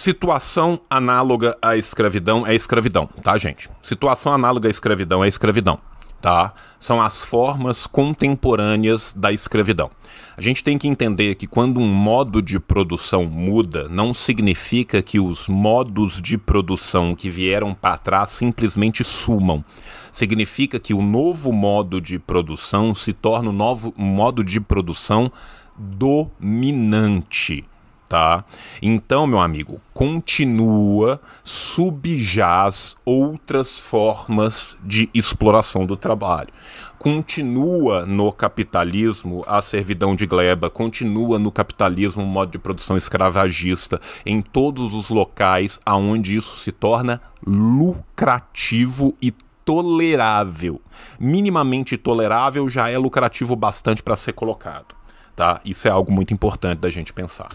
Situação análoga à escravidão é escravidão, tá, gente? Situação análoga à escravidão é escravidão, tá? São as formas contemporâneas da escravidão. A gente tem que entender que quando um modo de produção muda, não significa que os modos de produção que vieram para trás simplesmente sumam. Significa que o novo modo de produção se torna o novo modo de produção dominante tá? Então, meu amigo, continua, subjaz outras formas de exploração do trabalho. Continua no capitalismo a servidão de gleba, continua no capitalismo o modo de produção escravagista, em todos os locais aonde isso se torna lucrativo e tolerável. Minimamente tolerável já é lucrativo bastante para ser colocado. Tá? Isso é algo muito importante da gente pensar.